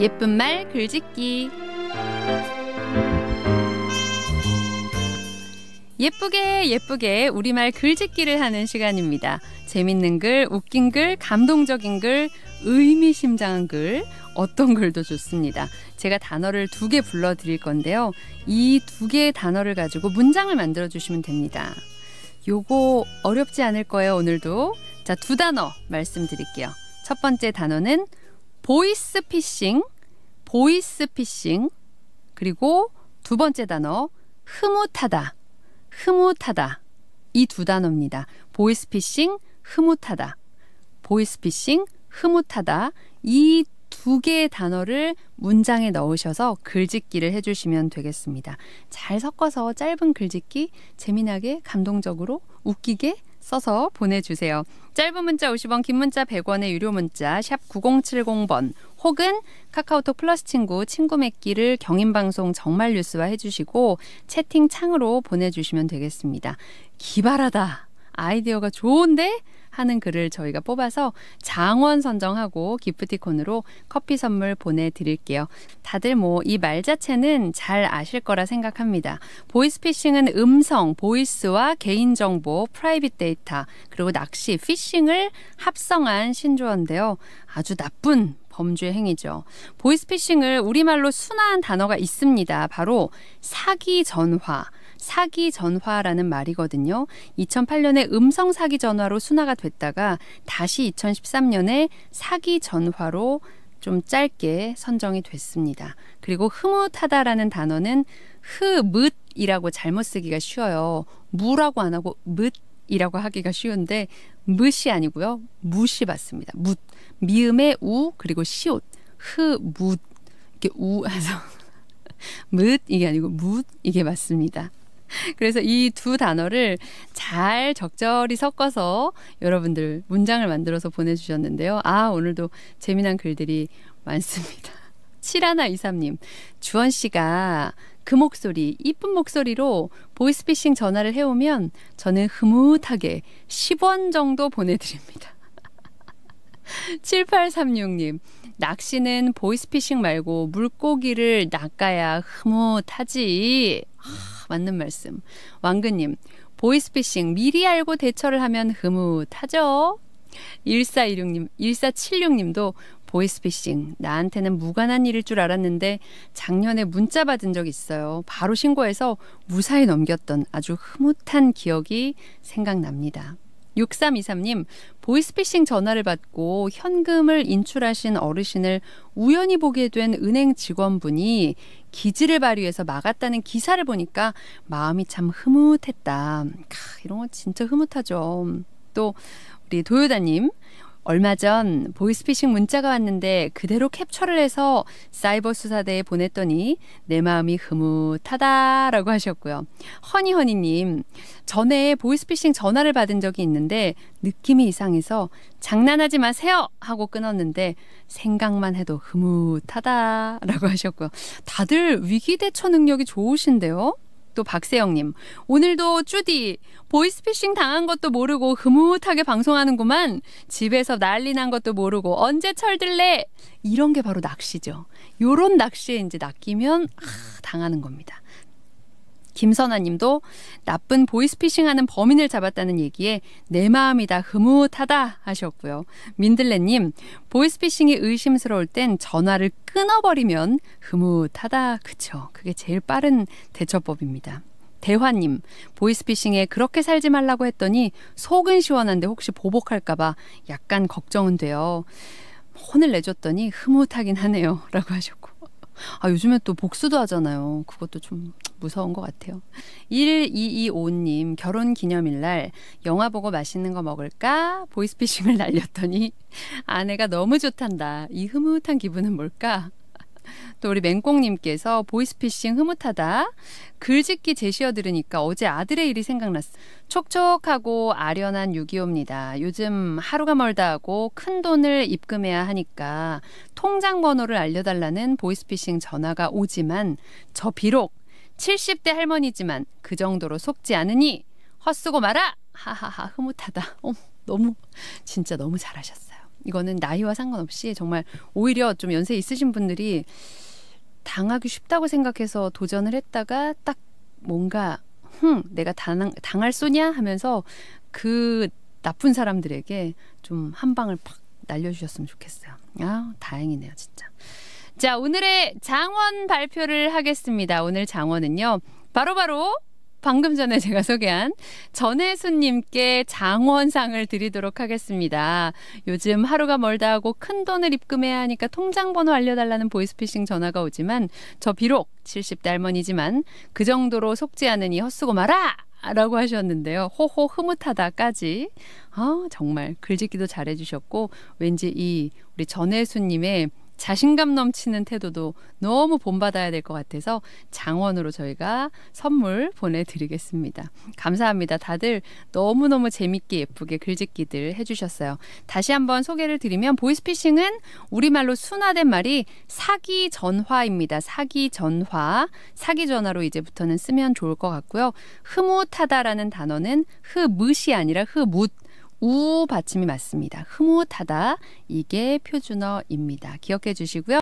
예쁜 말 글짓기 예쁘게 예쁘게 우리말 글짓기를 하는 시간입니다. 재밌는 글, 웃긴 글, 감동적인 글, 의미심장한 글, 어떤 글도 좋습니다. 제가 단어를 두 개 불러드릴 건데요. 이 두 개의 단어를 가지고 문장을 만들어 주시면 됩니다. 요거 어렵지 않을 거예요, 오늘도. 자, 두 단어 말씀드릴게요. 첫 번째 단어는 보이스피싱, 보이스피싱, 그리고 두 번째 단어 흐뭇하다, 흐뭇하다. 이 두 단어입니다. 보이스피싱, 흐뭇하다. 보이스피싱, 흐뭇하다. 이 두 개의 단어를 문장에 넣으셔서 글짓기를 해주시면 되겠습니다. 잘 섞어서 짧은 글짓기 재미나게 감동적으로 웃기게 써서 보내주세요. 짧은 문자 50원, 긴 문자 100원의 유료 문자 샵 9070번 혹은 카카오톡 플러스 친구 친구 맺기를 경인방송 정말 뉴스화 해주시고 채팅창으로 보내주시면 되겠습니다. 기발하다. 아이디어가 좋은데 하는 글을 저희가 뽑아서 장원 선정하고 기프티콘으로 커피 선물 보내드릴게요. 다들 뭐 이 말 자체는 잘 아실 거라 생각합니다. 보이스피싱은 음성, 보이스와 개인정보, 프라이빗 데이터, 그리고 낚시, 피싱을 합성한 신조어인데요. 아주 나쁜 범죄 행위죠. 보이스피싱을 우리말로 순화한 단어가 있습니다. 바로 사기 전화. 사기 전화라는 말이거든요. 2008년에 음성 사기 전화로 순화가 됐다가 다시 2013년에 사기 전화로 좀 짧게 선정이 됐습니다. 그리고 흐뭇하다라는 단어는 흐뭇이라고 잘못 쓰기가 쉬워요. 무라고 안 하고 뭇이라고 하기가 쉬운데 뭇이 아니고요. 무시 맞습니다. 뭇 미음의 우 그리고 시옷 흐뭇 이렇게 우해서 뭇 이게 아니고 뭇 이게 맞습니다. 그래서 이 두 단어를 잘 적절히 섞어서 여러분들 문장을 만들어서 보내주셨는데요. 아, 오늘도 재미난 글들이 많습니다. 7123님, 주원 씨가 그 목소리, 이쁜 목소리로 보이스피싱 전화를 해오면 저는 흐뭇하게 10원 정도 보내드립니다. 7836님, 낚시는 보이스피싱 말고 물고기를 낚아야 흐뭇하지. 아, 맞는 말씀. 왕근님, 보이스피싱 미리 알고 대처를 하면 흐뭇하죠. 1416님, 1476님도 보이스피싱 나한테는 무관한 일일 줄 알았는데 작년에 문자 받은 적 있어요. 바로 신고해서 무사히 넘겼던 아주 흐뭇한 기억이 생각납니다. 6323님, 보이스피싱 전화를 받고 현금을 인출하신 어르신을 우연히 보게 된 은행 직원분이 기지를 발휘해서 막았다는 기사를 보니까 마음이 참 흐뭇했다. 캬, 이런 거 진짜 흐뭇하죠. 또 우리 도요다님, 얼마 전 보이스피싱 문자가 왔는데 그대로 캡처를 해서 사이버 수사대에 보냈더니 내 마음이 흐뭇하다라고 하셨고요. 허니허니님, 전에 보이스피싱 전화를 받은 적이 있는데 느낌이 이상해서 장난하지 마세요! 하고 끊었는데 생각만 해도 흐뭇하다라고 하셨고요. 다들 위기 대처 능력이 좋으신데요? 또 박세영님. 오늘도 쭈디, 보이스피싱 당한 것도 모르고 흐뭇하게 방송하는구만. 집에서 난리 난 것도 모르고 언제 철들래? 이런 게 바로 낚시죠. 요런 낚시에 이제 낚이면, 아, 당하는 겁니다. 김선아 님도 나쁜 보이스피싱 하는 범인을 잡았다는 얘기에 내 마음이 다 흐뭇하다 하셨고요. 민들레 님, 보이스피싱이 의심스러울 땐 전화를 끊어버리면 흐뭇하다. 그쵸. 그게 제일 빠른 대처법입니다. 대화님, 보이스피싱에 그렇게 살지 말라고 했더니 속은 시원한데 혹시 보복할까봐 약간 걱정은 돼요. 혼을 내줬더니 흐뭇하긴 하네요. 라고 하셨고. 아, 요즘에 또 복수도 하잖아요. 그것도 좀 무서운 것 같아요. 1225님, 결혼 기념일날 영화 보고 맛있는 거 먹을까? 보이스피싱을 날렸더니 아내가 너무 좋단다. 이 흐뭇한 기분은 뭘까? 또 우리 맹꽁님께서 보이스피싱 흐뭇하다. 글짓기 제시어 들으니까 어제 아들의 일이 생각났어. 촉촉하고 아련한 유기호입니다. 요즘 하루가 멀다 하고 큰 돈을 입금해야 하니까 통장 번호를 알려달라는 보이스피싱 전화가 오지만 저 비록 70대 할머니지만 그 정도로 속지 않으니 헛쓰고 마라! 하하하 흐뭇하다. 어, 너무 진짜 너무 잘하셨어요. 이거는 나이와 상관없이 정말 오히려 좀 연세 있으신 분들이 당하기 쉽다고 생각해서 도전을 했다가 딱 뭔가 흥 내가 당, 당할 소냐 하면서 그 나쁜 사람들에게 좀 한 방을 팍 날려주셨으면 좋겠어요. 아 다행이네요 진짜. 자 오늘의 장원 발표를 하겠습니다. 오늘 장원은요 바로 바로 방금 전에 제가 소개한 전혜수님께 장원상을 드리도록 하겠습니다. 요즘 하루가 멀다 하고 큰 돈을 입금해야 하니까 통장 번호 알려달라는 보이스피싱 전화가 오지만 저 비록 70대 할머지만그 정도로 속지 않으니 헛수고 마라! 라고 하셨는데요. 호호 흐뭇하다까지. 아, 정말 글짓기도 잘해주셨고, 왠지 이 우리 전혜수님의 자신감 넘치는 태도도 너무 본받아야 될 것 같아서 장원으로 저희가 선물 보내드리겠습니다. 감사합니다. 다들 너무너무 재밌게 예쁘게 글짓기들 해주셨어요. 다시 한번 소개를 드리면 보이스피싱은 우리말로 순화된 말이 사기 전화입니다. 사기 전화. 사기 전화로 이제부터는 쓰면 좋을 것 같고요. 흐뭇하다라는 단어는 흐뭇이 아니라 흐뭇. 우 받침이 맞습니다. 흐뭇하다. 이게 표준어입니다. 기억해 주시고요.